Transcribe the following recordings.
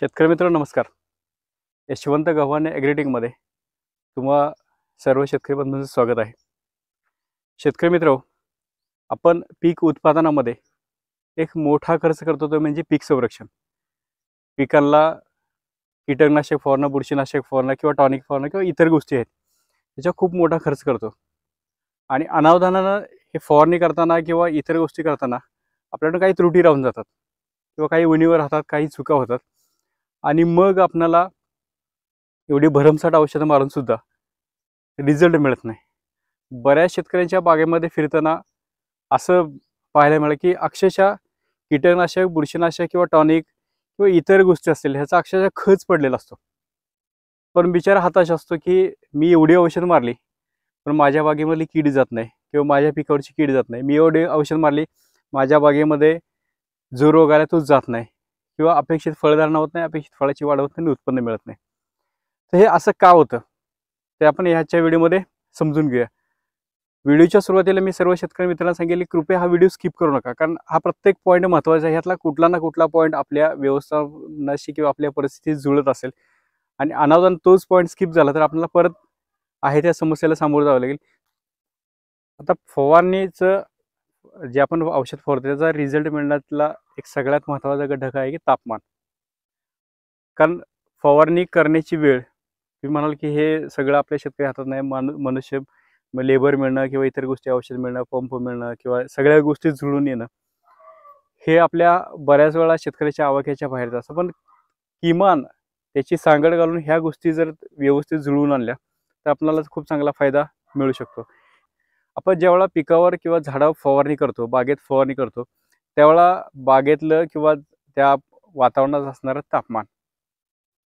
शेतकरी मित्र नमस्कार यशवंत गव्हाणे ॲग्रिटिंगमध्ये तुम्हा सर्व शेतकरी बंधूंचं स्वागत आहे शेतकरी मित्र आपण पीक उत्पादनामध्ये एक मोठा खर्च करतो तो म्हणजे पीक संरक्षण पिकांना कीटकनाशक फवारणं बुरशीनाशक फवारणं किंवा टॉनिक फवारणं किंवा इतर गोष्टी आहेत त्याच्यावर खूप मोठा खर्च करतो आणि अनावधानानं हे फवारणी करताना किंवा इतर गोष्टी करताना आपल्याकडं काही त्रुटी राहून जातात किंवा काही उणीवर राहतात काही चुका होतात आणि मग आपणाला एवढी भरमसाठ औषधं मारून सुद्धा रिझल्ट मिळत नाही बऱ्याच शेतकऱ्यांच्या बागेमध्ये फिरताना असं पाहायला मिळालं की अक्षरशः कीटकनाशक बुरशीनाशक किंवा टॉनिक किंवा इतर गोष्टी असतील ह्याचा अक्षरशः खच पडलेला असतो पण बिचारा हताश असतो की मी एवढी औषध मारली पण माझ्या बागेमधली कीड जात नाही किंवा माझ्या पिकावरची कीड जात नाही मी एवढी औषध मारली माझ्या बागेमध्ये जो रोग आला जात नाही किंवा अपेक्षित फळधारणा होत नाही अपेक्षित फळाची वाढ होत नाही उत्पन्न मिळत नाही तर हे असं का होतं ते आपण ह्याच्या व्हिडिओमध्ये समजून घेऊया व्हिडिओच्या सुरुवातीला मी सर्व शेतकरी मित्रांना सांगितले कृपया हा व्हिडिओ स्किप करू नका कारण हा प्रत्येक पॉईंट महत्त्वाचा आहे ह्यातला कुठला ना कुठला पॉईंट आपल्या व्यवस्थापनाशी किंवा आपल्या परिस्थितीत जुळत असेल आणि अनावधान तोच पॉईंट स्किप झाला तर आपल्याला परत आहे त्या समस्येला सामोरं जावं लागेल आता फवारणीचं जे आपण औषध फवारतो त्याचा रिझल्ट मिळण्यातला एक सगळ्यात महत्त्वाचा घटक आहे की तापमान कारण फवारणी करण्याची वेळ तुम्ही म्हणाल की हे सगळं आपल्या शेतकरी हातात नाही मान मनुष्य लेबर मिळणं किंवा इतर गोष्टी औषध मिळणं पंप मिळणं किंवा सगळ्या गोष्टी जुळून येणं हे आपल्या बऱ्याच वेळा शेतकऱ्याच्या आवाक्याच्या बाहेरचं असतं पण किमान त्याची सांगड घालून ह्या गोष्टी जर व्यवस्थित जुळून आणल्या तर आपल्याला खूप चांगला फायदा मिळू शकतो आपण ज्यावेळा पिकावर किंवा झाडावर फवारणी करतो बागेत फवारणी करतो त्यावेळा बागेतलं किंवा त्या वातावरणात असणारं तापमान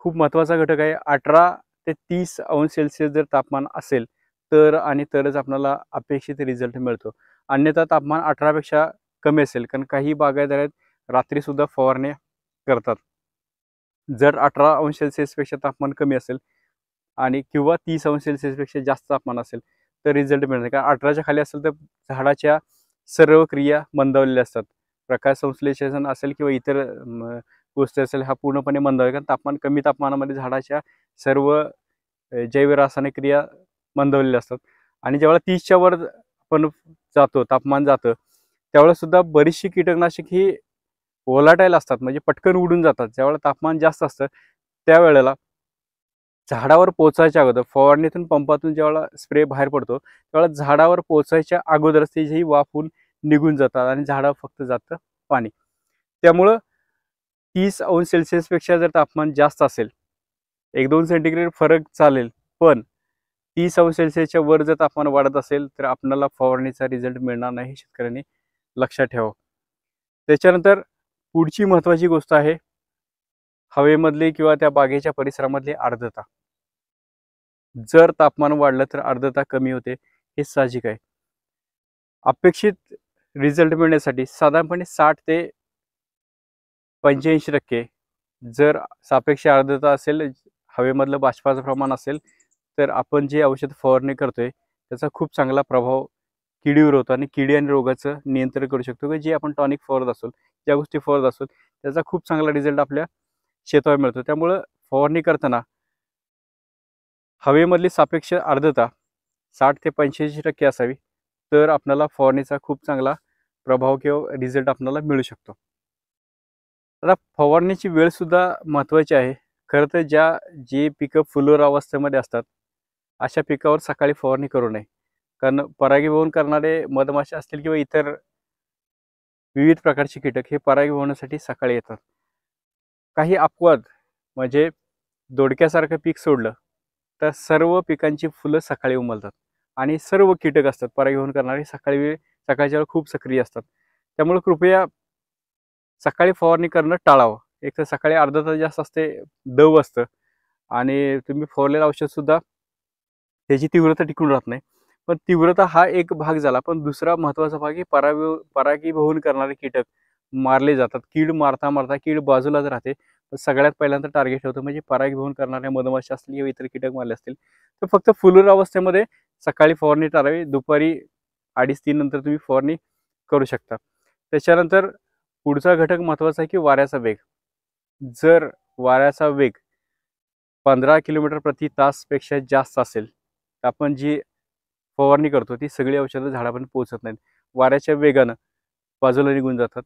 खूप महत्त्वाचा घटक आहे अठरा ते तीस अंश सेल्सिअस जर तापमान असेल तर आणि तरच आपल्याला अपेक्षित रिझल्ट मिळतो अन्यथा तापमान अठरापेक्षा कमी असेल कारण काही बागायदारात आहेत रात्रीसुद्धा फवारणी करतात जर अठरा अंश सेल्सिअसपेक्षा तापमान कमी असेल आणि किंवा तीस अंश सेल्सिअसपेक्षा जास्त तापमान असेल तर रिझल्ट मिळणार कारण अठराच्या खाली असेल तर झाडाच्या सर्व क्रिया मंदावलेल्या असतात प्रकाश संश्लेषण असेल किंवा इतर गोष्टी असेल ह्या पूर्णपणे मंदावेल कारण तापमान कमी तापमानामध्ये झाडाच्या सर्व जैव रासायनिक क्रिया मंदवलेल्या असतात आणि जेव्हा तीसच्या वर आपण जातो तापमान जातं त्यावेळेस सुद्धा बरीचशी कीटकनाशक ही ओलाटायला असतात म्हणजे पटकन उडून जातात ज्यावेळेला तापमान जास्त असतं त्यावेळेला झाडावर पोचायच्या अगोदर फवारणीतून पंपातून ज्यावेळेला स्प्रे बाहेर पडतो त्यावेळेला झाडावर पोचायच्या अगोदरच ते वा वाफून निघून जातात आणि झाडावर फक्त जातं पाणी त्यामुळं तीस अंश सेल्सिअसपेक्षा जर तापमान जास्त असेल एक दोन सेंटीग्रेड फरक चालेल पण तीस अंश सेल्सिअसच्या वर जर तापमान वाढत असेल तर आपल्याला फवारणीचा रिझल्ट मिळणार नाही शेतकऱ्यांनी लक्षात ठेवावं त्याच्यानंतर पुढची महत्त्वाची गोष्ट आहे हवेमधली किंवा त्या बागेच्या परिसरामधली आर्द्रता जर तापमान वाढलं तर आर्द्रता कमी होते हे साहजिक आहे अपेक्षित रिझल्ट मिळण्यासाठी साधारणपणे साठ ते पंच्याऐंशी टक्के जर सापेक्ष आर्द्रता असेल हवेमधलं बाष्पाचं प्रमाण असेल तर आपण जे औषध फवारणी करतोय त्याचा खूप चांगला प्रभाव किडीवर होतो आणि किडी आणि रोगाचं नियंत्रण करू शकतो जे आपण टॉनिक फवारत असो ज्या गोष्टी फवारत असो त्याचा खूप चांगला रिझल्ट आपल्या शेतावर मिळतो त्यामुळं फवारणी करताना हवेमधली सापेक्ष आर्द्रता साठ ते पंच्याऐंशी टक्के असावी तर आपल्याला फवारणीचा खूप चांगला प्रभाव किंवा रिझल्ट आपल्याला मिळू शकतो आता फवारणीची वेळसुद्धा महत्त्वाची आहे खरं तर ज्या जे पिकं फुलोर अवस्थेमध्ये असतात अशा पिकावर सकाळी फवारणी करू नये कारण परागीभवन करणारे मधमाशा असतील किंवा इतर विविध प्रकारचे कीटक हे परागीभवनासाठी सकाळी येतात काही अपवाद म्हणजे दोडक्यासारखं पीक सोडलं तर सर्व पिकांची फुलं सकाळी उमलतात आणि सर्व कीटक असतात परागीभवन करणारे सकाळी वेळ सकाळच्या वेळ खूप सक्रिय असतात त्यामुळे कृपया सकाळी फवारणी करणं टाळावं एक तर सकाळी अर्धा तास जास्त असते दव असतं आणि तुम्ही फवारलेलं औषधसुद्धा त्याची तीव्रता टिकून राहत नाही पण तीव्रता हा एक भाग झाला पण दुसरा महत्त्वाचा भाग की परागी परागीभवन करणारे कीटक मारले जातात कीड मारता मारता कीड बाजूलाच राहते सगळ्यात पहिल्यांदा टार्गेट होतं म्हणजे परागीभवन करणाऱ्या मधमाशा असतील किंवा इतर कीटक मारले असतील तर फक्त फुलूर अवस्थेमध्ये सकाळी फवारणी टाळावी दुपारी अडीच तीन नंतर तुम्ही फवारणी करू शकता त्याच्यानंतर पुढचा घटक महत्त्वाचा आहे की वाऱ्याचा वेग जर वाऱ्याचा वेग पंधरा किलोमीटर प्रति तासपेक्षा जास्त असेल तर आपण जी फवारणी करतो ती सगळी औषधं झाडापर्यंत पोहोचत नाहीत वाऱ्याच्या वेगानं बाजूला निघून जातात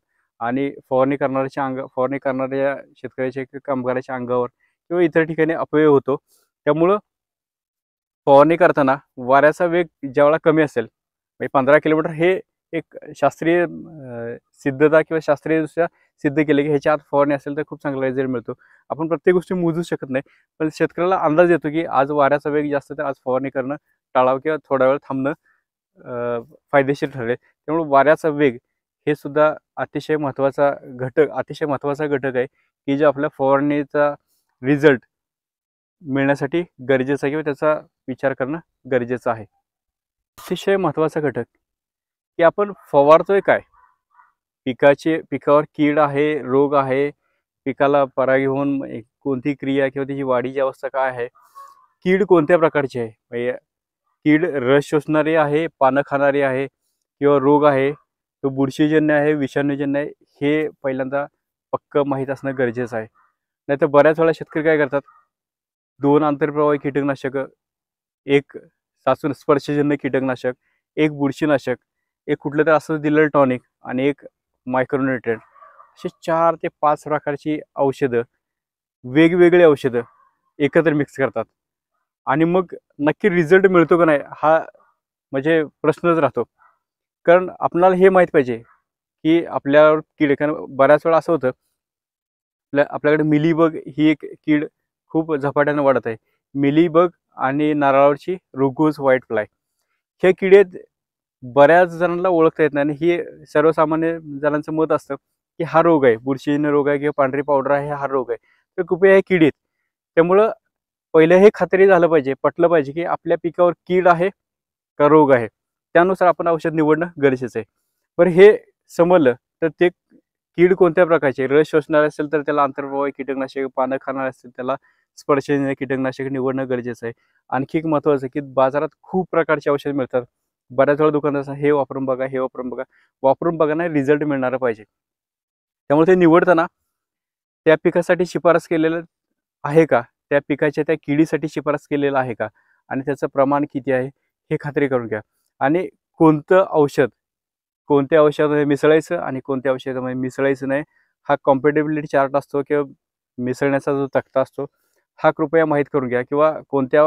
आणि फवारणी करणाऱ्याच्या अंग फवारणी करणाऱ्या शेतकऱ्याच्या किंवा कामगाराच्या अंगावर किंवा इतर ठिकाणी अपव्यय होतो त्यामुळं फवारणी करताना वाऱ्याचा वेग ज्यावेळा कमी असेल म्हणजे पंधरा किलोमीटर हे एक शास्त्रीय सिद्धता किंवा शास्त्रीयदृष्ट्या सिद्ध केले की ह्याच्या आत फवारणी असेल तर खूप चांगला रिझल्ट मिळतो आपण प्रत्येक गोष्टी मोजू शकत नाही पण शेतकऱ्याला अंदाज येतो की आज वाऱ्याचा वेग जास्त तर आज फवारणी करणं टाळावं किंवा थोडा वेळ थांबणं फायदेशीर ठरेल त्यामुळे वाऱ्याचा वेग हे सुद्धा अतिशय महत्त्वाचा घटक अतिशय महत्त्वाचा घटक आहे की जे आपल्या फवारणीचा रिझल्ट मिळण्यासाठी गरजेचं आहे किंवा त्याचा विचार करणं गरजेचं आहे अतिशय महत्त्वाचा घटक की आपण फवारतोय काय पिकाचे पिकावर कीड आहे रोग आहे पिकाला परागी होऊन कोणती क्रिया किंवा त्याची वाढीची अवस्था काय आहे कीड कोणत्या प्रकारची आहे म्हणजे कीड रस शोषणारी आहे पानं खाणारी आहे किंवा रोग आहे तो बुरशीजन्य आहे विषाणूजन्य आहे हे पहिल्यांदा पक्क माहीत असणं गरजेचं आहे नाहीतर बऱ्याच वेळा शेतकरी काय करतात दोन आंतरप्रवाही कीटकनाशकं एक सासून स्पर्शजन्य कीटकनाशक एक बुरशीनाशक एक कुठलं तर असं दिलं टॉनिक आणि एक मायक्रोन्युट्रेट असे चार ते पाच प्रकारची औषधं वेगवेगळी औषधं एकत्र मिक्स करतात आणि मग नक्की रिझल्ट मिळतो का नाही हा म्हणजे प्रश्नच राहतो कारण आपणाला हे माहीत पाहिजे की आपल्यावर कीड कारण बऱ्याच वेळा असं होतं आपल्या आपल्याकडे मिलीबग ही एक कीड खूप झपाट्यानं वाढत आहे मिलीबग आणि नारळावरची रुगोज व्हाईट फ्लाय हे किडे बऱ्याच जणांना ओळखता येत नाही आणि हे सर्वसामान्य जणांचं मत असतं की हा रोग आहे बुरशीन रोग आहे किंवा पांढरी पावडर आहे हा रोग आहे तर कृपया हे किडीत त्यामुळं पहिलं हे खात्री झालं पाहिजे पटलं पाहिजे की आपल्या पिकावर कीड आहे का रोग आहे त्यानुसार आपण औषध निवडणं गरजेचं आहे पण हे समजलं तर ते कीड कोणत्या प्रकारचे रस शोषणार असेल तर त्याला आंतरप्रवाही कीटकनाशक पानं खाणार असेल त्याला स्पर्शजन्य कीटकनाशक निवडणं गरजेचं आहे आणखी एक महत्त्वाचं की बाजारात खूप प्रकारचे औषध मिळतात बऱ्याच वेळा दुकानदार हे वापरून बघा हे वापरून बघा वापरून बघा नाही रिझल्ट मिळणार पाहिजे त्यामुळे ते निवडताना त्या पिकासाठी शिफारस केलेलं आहे का त्या पिकाच्या त्या किडीसाठी शिफारस केलेलं आहे का आणि त्याचं प्रमाण किती आहे हे खात्री करून घ्या आणि कोणतं औषध कोणत्या औषधामध्ये मिसळायचं आणि कोणत्या औषधामध्ये मिसळायचं नाही हा कॉम्पिटेबिलिटी चार्ट असतो किंवा मिसळण्याचा जो तक्ता असतो हा कृपया माहीत करून घ्या किंवा कोणत्या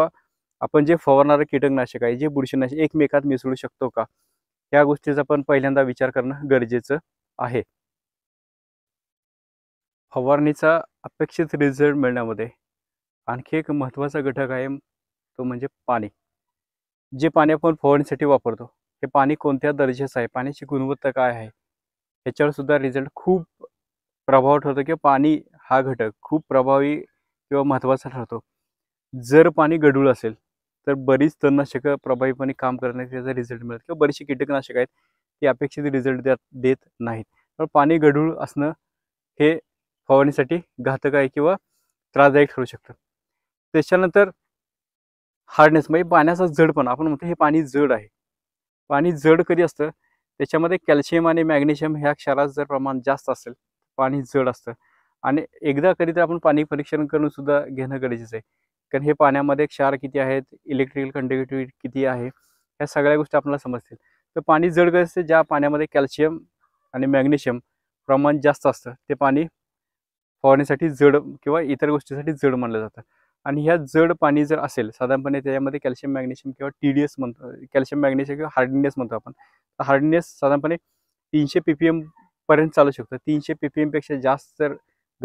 आपण जे फवारणारं कीटकनाशक आहे जे बुरशीनाशक एकमेकात मिसळू शकतो का या गोष्टीचा पण पहिल्यांदा विचार करणं गरजेचं आहे फवारणीचा अपेक्षित रिझल्ट मिळण्यामध्ये आणखी एक महत्त्वाचा घटक आहे तो म्हणजे पाणी जे पाणी आपण फवारणीसाठी वापरतो हे पाणी कोणत्या दर्जाचं आहे पाण्याची गुणवत्ता काय आहे ह्याच्यावर सुद्धा रिझल्ट खूप प्रभाव ठरतो किंवा पाणी हा घटक खूप प्रभावी किंवा महत्त्वाचा ठरतो जर पाणी गढूळ असेल तर बरीच तणनाशकं प्रभावीपणे काम करण्याचे त्याचा रिझल्ट मिळत किंवा बरीचशी कीटकनाशकं आहेत ती अपेक्षित रिझल्ट द्या देत नाहीत पण पाणी गढूळ असणं हे फवारणीसाठी घातक आहे किंवा त्रासदायक ठरू शकतं त्याच्यानंतर हार्डनेस म्हणजे पाण्याचा जडपणा आपण म्हणतो हे पाणी जड आहे पाणी जड कधी असतं त्याच्यामध्ये कॅल्शियम आणि मॅग्नेशियम ह्या क्षाराचं जर प्रमाण जास्त असेल पाणी जड असतं आणि एकदा कधी तर आपण पाणी परीक्षण करून सुद्धा घेणं गरजेचं आहे कारण हे पाण्यामध्ये क्षार किती आहेत इलेक्ट्रिकल कंडक्टिव्हिटी किती आहे ह्या सगळ्या गोष्टी आपल्याला समजतील तर पाणी जड कधी असते ज्या पाण्यामध्ये कॅल्शियम आणि मॅग्नेशियम प्रमाण जास्त असतं ते पाणी फवारणीसाठी जड किंवा इतर गोष्टीसाठी जड मानलं जातं आणि ह्या जड पाणी जर असेल साधारणपणे त्याच्यामध्ये कॅल्शियम मॅग्नेशियम किंवा टी डी एस म्हणतो कॅल्शियम मॅग्नेशियम किंवा हार्डनेस म्हणतो आपण हार्डनेस साधारणपणे तीनशे पी पी एमपर्यंत चालू शकतो तीनशे पी पी एमपेक्षा जास्त जर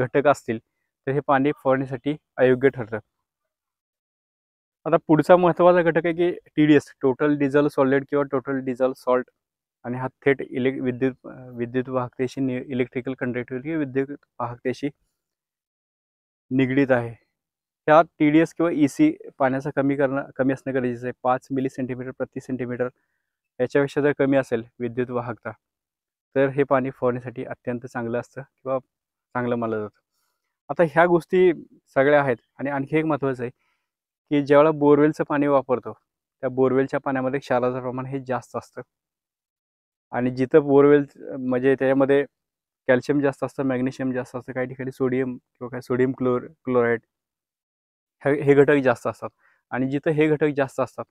घटक असतील तर हे पाणी फोडण्यासाठी अयोग्य ठरतं आता पुढचा महत्त्वाचा घटक आहे की T D S total dissolved solid किंवा टोटल डिझल सॉल्ट आणि हा थेट इलेक् विद्युत विद्युत वाहकतेशी नि इलेक्ट्रिकल कंडक्टिव्हिटी विद्युत वाहकतेशी निगडीत आहे ह्या टी डी एस किंवा ई e सी पाण्याचं कमी करणं कमी असणं गरजेचं आहे पाच मिली सेंटीमीटर प्रति सेंटीमीटर याच्यापेक्षा जर कमी असेल विद्युत वाहकता तर हे पाणी फोडण्यासाठी अत्यंत चांगलं असतं किंवा चांगलं मानलं जातं आता ह्या गोष्टी सगळ्या आहेत आणि आणखी एक महत्त्वाचं आहे की ज्यावेळेला बोरवेलचं पाणी वापरतो त्या बोरवेलच्या पाण्यामध्ये क्षाराचं प्रमाण हे जास्त असतं आणि जिथं बोरवेल म्हणजे त्याच्यामध्ये कॅल्शियम जास्त असतं मॅग्नेशियम जास्त असतं काही ठिकाणी सोडियम किंवा काय सोडियम क्लोर क्लोराईड हे हे घटक जास्त असतात आणि जिथं हे घटक जास्त असतात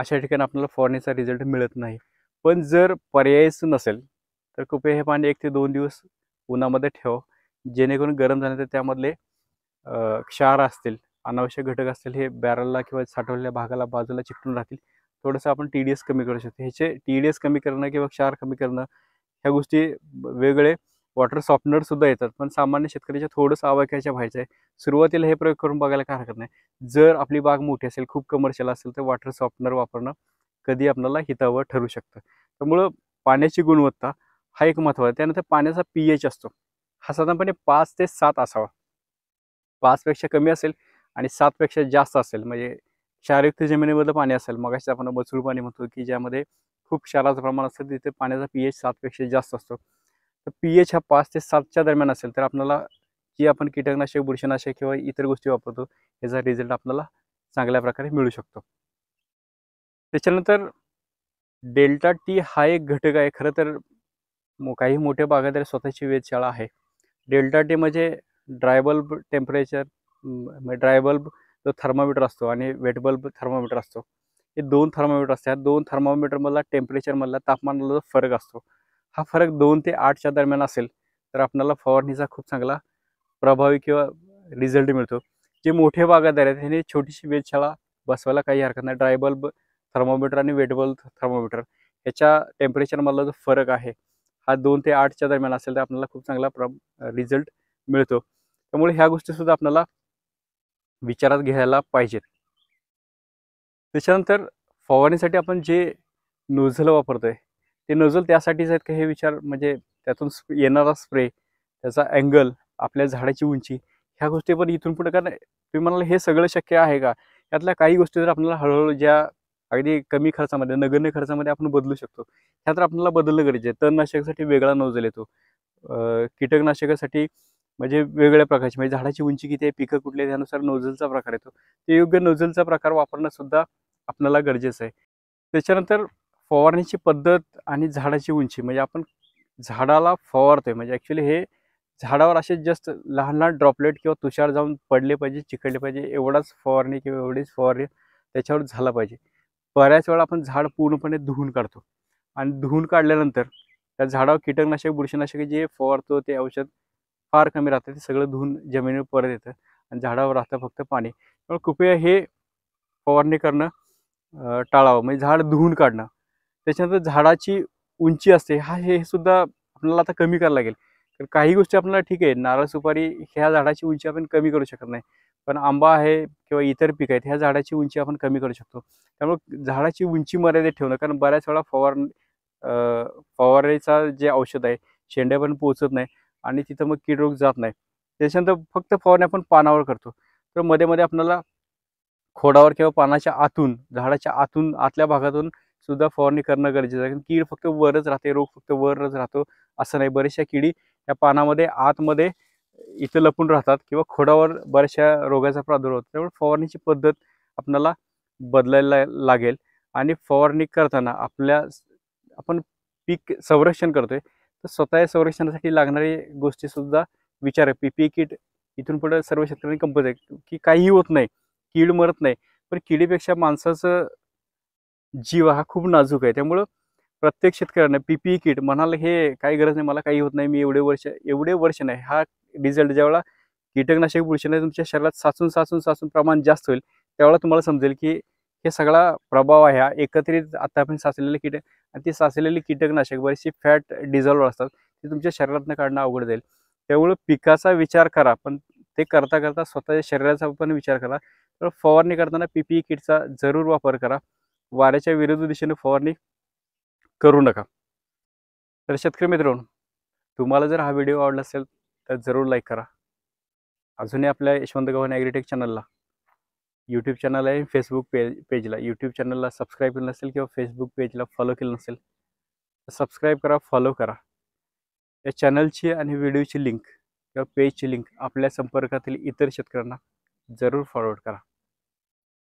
अशा ठिकाणी आपल्याला फवारणीचा रिझल्ट मिळत नाही पण जर पर्यायच नसेल तर कृपया हे पाणी एक ते दोन दिवस उन्हामध्ये ठेवा जेणेकरून गरम तर त्यामधले क्षार असतील अनावश्यक घटक असतील हे बॅरलला किंवा साठवलेल्या भागाला बाजूला चिकटून राहतील थोडंसं आपण टी डी एस कमी करू शकतो ह्याचे टी डी एस कमी करणं किंवा क्षार कमी करणं ह्या गोष्टी वेगळे वॉटर सॉफ्टनर सुद्धा येतात पण सामान्य शेतकऱ्याच्या थोडंसं आवाक्याच्या व्हायचं आहे सुरुवातीला हे प्रयोग करून बघायला काय हरकत नाही जर आपली बाग मोठी असेल खूप कमर्शियल असेल तर वॉटर सॉफ्टनर वापरणं कधी आपल्याला हितावं ठरू शकतं त्यामुळं पाण्याची गुणवत्ता हा एक महत्त्व आहे त्यानंतर पाण्याचा पी असतो हा साधारणपणे पाच ते सात असावा पाचपेक्षा कमी असेल आणि सातपेक्षा जास्त असेल म्हणजे क्षारयुक्त जमिनीमधलं पाणी असेल मग आपण बचरू पाणी म्हणतो की ज्यामध्ये खूप क्षाराचं प्रमाण असतं तिथे पाण्याचा पी एच सातपेक्षा जास्त असतो तर पी एच हा पाच ते सातच्या दरम्यान असेल तर आपल्याला जी आपण कीटकनाशक बुरशीनाशक किंवा इतर गोष्टी वापरतो याचा रिझल्ट आपल्याला चांगल्या प्रकारे मिळू शकतो त्याच्यानंतर डेल्टा टी हा एक घटक आहे खरं तर काही मोठ्या बागायतदार स्वतःची वेधशाळा आहे डेल्टा टी म्हणजे ड्रायबल्ब टेम्परेचर ड्रायबल्ब जो थर्मामीटर असतो आणि वेटबल्ब थर्मामीटर असतो हे दोन थर्मामीटर असतात दोन थर्मामीटरमधला टेम्परेचरमधला तापमानाला जो फरक असतो हा फरक दोन ते आठच्या दरम्यान असेल तर आपल्याला फवारणीचा खूप चांगला प्रभावी किंवा रिझल्ट मिळतो जे मोठे बागायदार आहेत त्यांनी छोटीशी वेधशाळा बसवायला काही हरकत नाही ड्राय बल्ब थर्मोमीटर आणि वेट बल्ब थर्मोमीटर याच्या टेम्परेचरमधला जो फरक आहे हा दोन ते आठच्या दरम्यान असेल तर आपल्याला खूप चांगला प्र रिझल्ट मिळतो त्यामुळे ह्या गोष्टीसुद्धा आपल्याला विचारात घ्यायला पाहिजेत त्याच्यानंतर फवारणीसाठी आपण जे नोझल वापरतो आहे ते नजल त्यासाठीच आहेत का हे विचार म्हणजे त्यातून येणारा स्प्रे त्याचा अँगल आपल्या झाडाची उंची ह्या गोष्टी पण इथून पुढे कारण तुम्ही म्हणाल हे सगळं शक्य आहे का यातल्या काही गोष्टी जर आपल्याला हळूहळू ज्या अगदी कमी खर्चामध्ये नगण्य खर्चामध्ये आपण बदलू शकतो ह्या तर आपल्याला बदलणं गरजेचं आहे तणनाशकासाठी वेगळा नोजल येतो कीटकनाशकासाठी म्हणजे वेगळ्या प्रकारची म्हणजे झाडाची उंची किती आहे पिकं कुठली त्यानुसार नोझलचा प्रकार येतो ते योग्य नोझलचा प्रकार वापरणं सुद्धा आपल्याला गरजेचं आहे त्याच्यानंतर फवारणीची पद्धत आणि झाडाची उंची म्हणजे आपण झाडाला फवारतोय म्हणजे ॲक्च्युली हे झाडावर असे जस्ट लहान लहान ड्रॉपलेट किंवा तुषार जाऊन पडले पाहिजे चिकडले पाहिजे एवढाच फवारणी किंवा एवढीच फवारणी त्याच्यावर झाला पाहिजे बऱ्याच वेळा आपण झाड पूर्णपणे धुवून काढतो आणि धुवून काढल्यानंतर त्या झाडावर कीटकनाशक बुरशीनाशक जे फवारतो ते औषध फार कमी राहतं ते सगळं धुवून जमिनीवर परत येतं आणि झाडावर राहतं फक्त पाणी त्यामुळे कृपया हे फवारणी करणं टाळावं म्हणजे झाड धुवून काढणं त्याच्यानंतर झाडाची उंची असते हा हे सुद्धा आपल्याला आता कमी करायला लागेल तर काही गोष्टी आपल्याला ठीक आहे नारळ सुपारी ह्या झाडाची उंची आपण कमी करू शकत नाही पण आंबा आहे किंवा इतर पीक आहेत ह्या झाडाची उंची आपण कमी करू शकतो त्यामुळे झाडाची उंची मर्यादित ठेवणं कारण बऱ्याच वेळा फवार फवारणीचा जे औषध आहे शेंड्यापर्यंत पोहोचत नाही आणि तिथं मग कीड रोग जात नाही त्याच्यानंतर फक्त फवारणी आपण पानावर करतो तर मध्ये मध्ये आपल्याला खोडावर किंवा पानाच्या आतून झाडाच्या आतून आतल्या भागातून सुद्धा फवारणी करणं गरजेचं आहे कारण कीड फक्त वरच राहते रोग फक्त वरच राहतो असं नाही बरेचशा किडी या पानामध्ये आतमध्ये इथं लपून राहतात किंवा खोडावर बऱ्याचशा रोगाचा प्रादुर्भाव होतो त्यामुळे फवारणीची पद्धत आपल्याला बदलायला लागेल आणि फवारणी करताना आपल्या आपण पीक संरक्षण करतोय तर स्वतः संरक्षणासाठी लागणारी गोष्टीसुद्धा विचार आहे पी पी किट इथून पुढे सर्व शेतकऱ्यांनी कंपनी की काहीही होत नाही कीड मरत नाही पण किडीपेक्षा माणसाचं जीव हा खूप नाजूक आहे त्यामुळं प्रत्येक शेतकऱ्यांना पीपीई e किट म्हणाल हे काही गरज नाही मला काही होत नाही मी एवढे वर्ष एवढे वर्ष नाही हा रिझल्ट ज्यावेळा कीटकनाशक नाही तुमच्या शरीरात साचून साचून साचून प्रमाण जास्त होईल त्यावेळेला तुम्हाला समजेल की हे सगळा प्रभाव आहे हा एकत्रित आता आपण साचलेले कीटक आणि ते साचलेले कीटकनाशक बरेचसे फॅट डिझॉल्व असतात ते तुमच्या शरीरातनं काढणं अवघड जाईल त्यामुळं पिकाचा विचार करा पण ते करता करता स्वतःच्या शरीराचा पण विचार करा तर फवारणी करताना पीपीई e किटचा जरूर वापर करा वाऱ्याच्या विरुद्ध दिशेने फवारणी करू नका तर शेतकरी मित्रांनो तुम्हाला जर हा व्हिडिओ आवडला असेल तर जरूर लाईक करा अजूनही आपल्या यशवंत गव्हाण ॲग्रीटेक चॅनलला यूट्यूब चॅनल आहे फेसबुक पेज पेजला यूट्यूब चॅनलला सबस्क्राईब केलं नसेल किंवा फेसबुक पेजला फॉलो केलं नसेल तर सबस्क्राईब करा फॉलो करा या चॅनलची आणि व्हिडिओची लिंक किंवा पेजची लिंक आपल्या संपर्कातील इतर शेतकऱ्यांना जरूर फॉरवर्ड करा